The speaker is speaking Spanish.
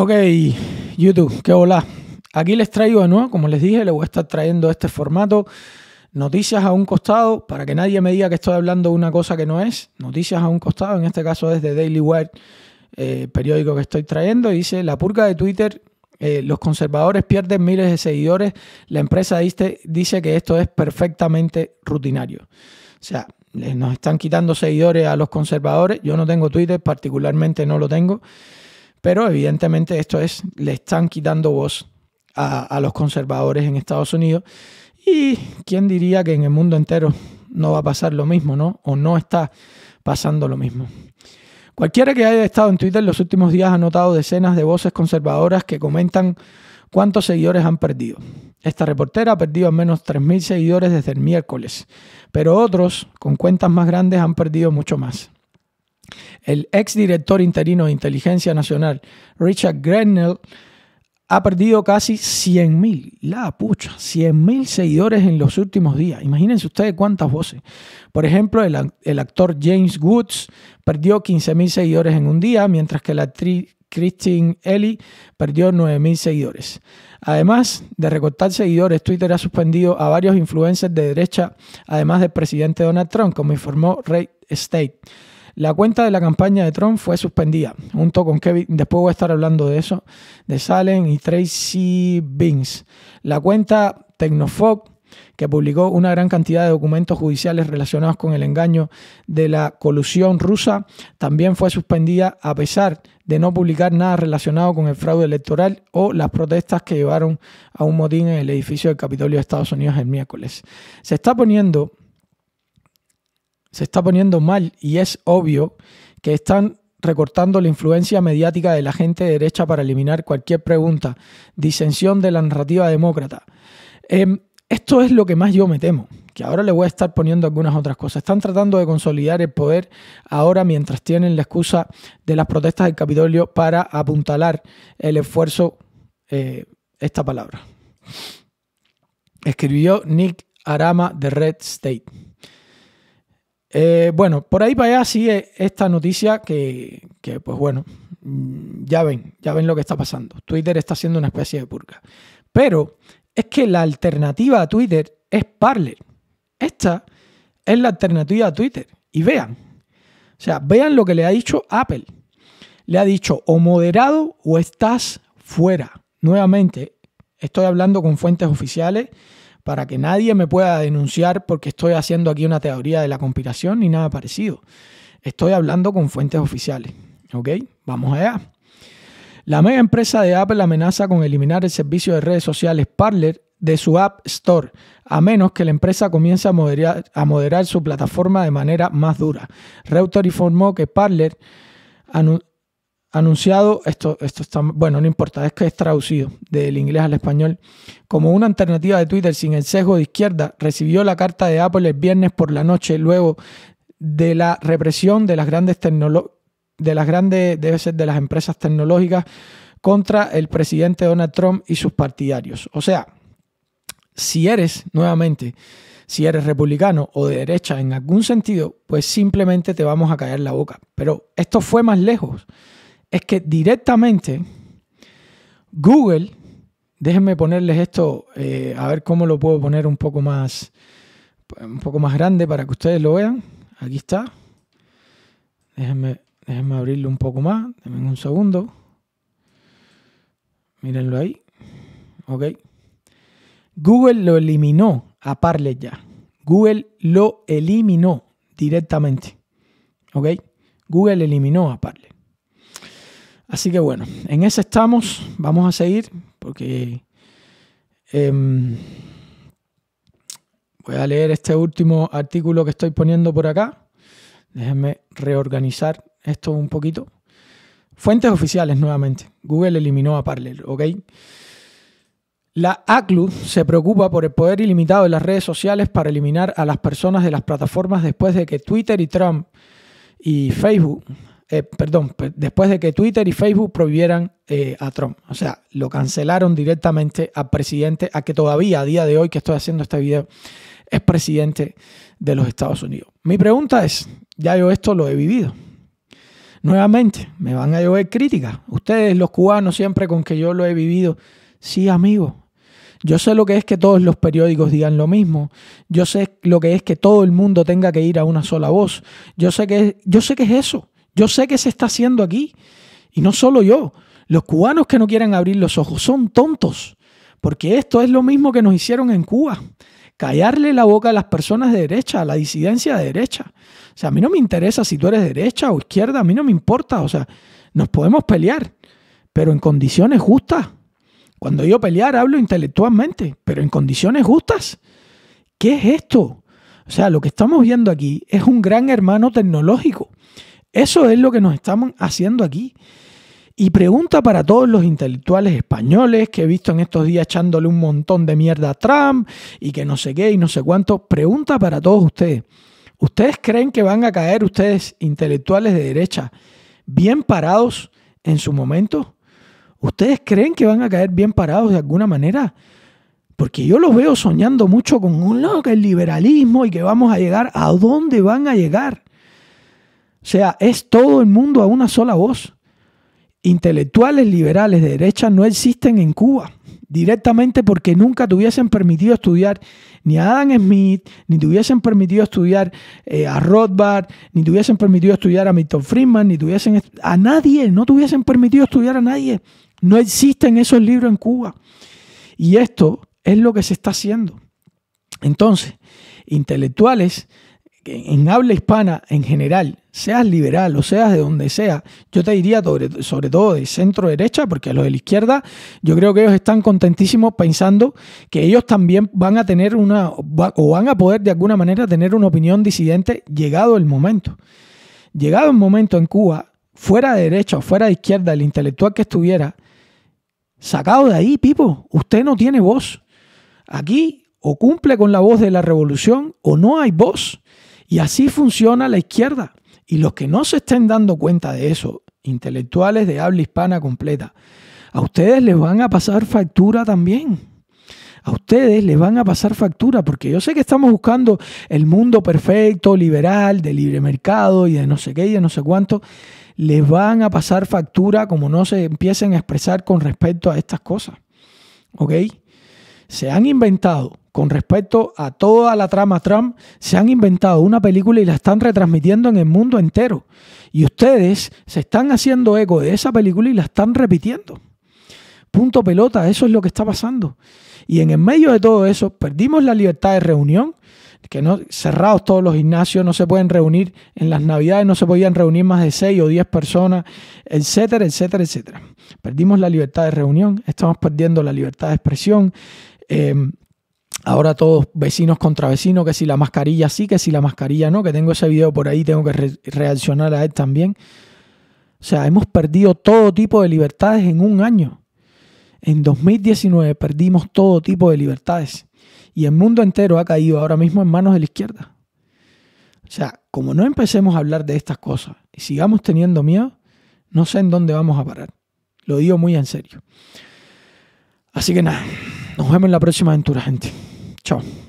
Ok, YouTube, qué hola. Aquí les traigo de nuevo, como les dije, les voy a estar trayendo este formato. Noticias a un costado, para que nadie me diga que estoy hablando de una cosa que no es. Noticias a un costado, en este caso desde Daily Wire, eh, periódico que estoy trayendo. Dice, la purga de Twitter, eh, los conservadores pierden miles de seguidores. La empresa dice que esto es perfectamente rutinario. O sea, nos están quitando seguidores a los conservadores. Yo no tengo Twitter, particularmente no lo tengo. Pero evidentemente esto es, le están quitando voz a, los conservadores en Estados Unidos. Y quién diría que en el mundo entero no va a pasar lo mismo, ¿no? O no está pasando lo mismo. Cualquiera que haya estado en Twitter los últimos días ha notado decenas de voces conservadoras que comentan cuántos seguidores han perdido. Esta reportera ha perdido al menos 3.000 seguidores desde el miércoles, pero otros con cuentas más grandes han perdido mucho más. El exdirector interino de Inteligencia Nacional, Richard Grenell, ha perdido casi 100.000, la pucha, 100.000 seguidores en los últimos días. Imagínense ustedes cuántas voces. Por ejemplo, el, actor James Woods perdió 15.000 seguidores en un día, mientras que la actriz Christine Ellie perdió 9.000 seguidores. Además de recortar seguidores, Twitter ha suspendido a varios influencers de derecha, además del presidente Donald Trump, como informó Ray State. La cuenta de la campaña de Trump fue suspendida, junto con Kevin, después voy a estar hablando de eso, de Salen y Tracy Bings. La cuenta Tecnofob, que publicó una gran cantidad de documentos judiciales relacionados con el engaño de la colusión rusa, también fue suspendida a pesar de no publicar nada relacionado con el fraude electoral o las protestas que llevaron a un motín en el edificio del Capitolio de Estados Unidos el miércoles. Se está poniendo se está poniendo mal y es obvio que están recortando la influencia mediática de la gente derecha para eliminar cualquier pregunta, disensión de la narrativa demócrata. Em, esto es lo que más yo me temo, que ahora le voy a estar poniendo algunas otras cosas. Están tratando de consolidar el poder ahora mientras tienen la excusa de las protestas del Capitolio para apuntalar el esfuerzo, eh, esta palabra. Escribió Nick Arama de Red State. Eh, bueno, por ahí para allá sigue esta noticia que, que, pues bueno, ya ven, ya ven lo que está pasando. Twitter está haciendo una especie de purga. Pero es que la alternativa a Twitter es Parler. Esta es la alternativa a Twitter. Y vean, o sea, vean lo que le ha dicho Apple. Le ha dicho o moderado o estás fuera. Nuevamente, estoy hablando con fuentes oficiales para que nadie me pueda denunciar porque estoy haciendo aquí una teoría de la conspiración ni nada parecido. Estoy hablando con fuentes oficiales. ¿Ok? Vamos allá. La mega empresa de Apple amenaza con eliminar el servicio de redes sociales Parler de su App Store, a menos que la empresa comience a moderar, su plataforma de manera más dura. Reuters informó que Parler anunciado, esto, esto está, bueno, no importa, es que es traducido del inglés al español, como una alternativa de Twitter sin el sesgo de izquierda, recibió la carta de Apple el viernes por la noche luego de la represión de las grandes de las grandes, debe ser de las empresas tecnológicas contra el presidente Donald Trump y sus partidarios. O sea, si eres, nuevamente, si eres republicano o de derecha en algún sentido, pues simplemente te vamos a caer la boca. Pero esto fue más lejos es que directamente Google, déjenme ponerles esto, eh, a ver cómo lo puedo poner un poco más un poco más grande para que ustedes lo vean. Aquí está. Déjenme, déjenme abrirlo un poco más. déjenme un segundo. Mírenlo ahí. Ok. Google lo eliminó a parle ya. Google lo eliminó directamente. ¿Ok? Google eliminó a Así que bueno, en ese estamos. Vamos a seguir porque em, voy a leer este último artículo que estoy poniendo por acá. Déjenme reorganizar esto un poquito. Fuentes oficiales nuevamente. Google eliminó a Parler, ¿ok? La ACLU se preocupa por el poder ilimitado de las redes sociales para eliminar a las personas de las plataformas después de que Twitter y Trump y Facebook eh, perdón, después de que Twitter y Facebook prohibieran eh, a Trump. O sea, lo cancelaron directamente al presidente, a que todavía a día de hoy que estoy haciendo este video, es presidente de los Estados Unidos. Mi pregunta es, ya yo esto lo he vivido. Nuevamente, me van a llover críticas. Ustedes, los cubanos, siempre con que yo lo he vivido. Sí, amigo, yo sé lo que es que todos los periódicos digan lo mismo. Yo sé lo que es que todo el mundo tenga que ir a una sola voz. Yo sé que, yo sé que es eso. Yo sé que se está haciendo aquí. Y no solo yo. Los cubanos que no quieren abrir los ojos son tontos. Porque esto es lo mismo que nos hicieron en Cuba. Callarle la boca a las personas de derecha, a la disidencia de derecha. O sea, a mí no me interesa si tú eres derecha o izquierda, a mí no me importa. O sea, nos podemos pelear, pero en condiciones justas. Cuando yo pelear hablo intelectualmente, pero en condiciones justas. ¿Qué es esto? O sea, lo que estamos viendo aquí es un gran hermano tecnológico. Eso es lo que nos estamos haciendo aquí. Y pregunta para todos los intelectuales españoles que he visto en estos días echándole un montón de mierda a Trump y que no sé qué y no sé cuánto. Pregunta para todos ustedes. ¿Ustedes creen que van a caer ustedes, intelectuales de derecha, bien parados en su momento? ¿Ustedes creen que van a caer bien parados de alguna manera? Porque yo los veo soñando mucho con un loco que el liberalismo y que vamos a llegar a dónde van a llegar. O sea, es todo el mundo a una sola voz. Intelectuales liberales de derecha no existen en Cuba, directamente porque nunca te hubiesen permitido estudiar ni a Adam Smith, ni te hubiesen permitido estudiar eh, a Rothbard, ni te hubiesen permitido estudiar a Milton Friedman, ni tuviesen a nadie, no te hubiesen permitido estudiar a nadie. No existen esos libros en Cuba. Y esto es lo que se está haciendo. Entonces, intelectuales en habla hispana en general, seas liberal o seas de donde sea, yo te diría sobre, todo de centro derecha, porque los de la izquierda, yo creo que ellos están contentísimos pensando que ellos también van a tener una, o van a poder de alguna manera tener una opinión disidente llegado el momento. Llegado el momento en Cuba, fuera de derecha o fuera de izquierda, el intelectual que estuviera, sacado de ahí, Pipo, usted no tiene voz. Aquí o cumple con la voz de la revolución o no hay voz. Y así funciona la izquierda. Y los que no se estén dando cuenta de eso, intelectuales de habla hispana completa, a ustedes les van a pasar factura también. A ustedes les van a pasar factura, porque yo sé que estamos buscando el mundo perfecto, liberal, de libre mercado y de no sé qué y de no sé cuánto. Les van a pasar factura como no se empiecen a expresar con respecto a estas cosas. ¿Ok? Se han inventado con respecto a toda la trama Trump, se han inventado una película y la están retransmitiendo en el mundo entero. Y ustedes se están haciendo eco de esa película y la están repitiendo. Punto pelota, eso es lo que está pasando. Y en el medio de todo eso, perdimos la libertad de reunión, que no, cerrados todos los gimnasios, no se pueden reunir, en las navidades no se podían reunir más de 6 o 10 personas, etcétera, etcétera, etcétera. Perdimos la libertad de reunión, estamos perdiendo la libertad de expresión. Eh, Ahora todos vecinos contra vecinos, que si la mascarilla sí, que si la mascarilla no, que tengo ese video por ahí, tengo que reaccionar a él también. O sea, hemos perdido todo tipo de libertades en un año. En 2019 perdimos todo tipo de libertades y el mundo entero ha caído ahora mismo en manos de la izquierda. O sea, como no empecemos a hablar de estas cosas y sigamos teniendo miedo, no sé en dónde vamos a parar. Lo digo muy en serio. Así que nada, nos vemos en la próxima aventura, gente. Tchau.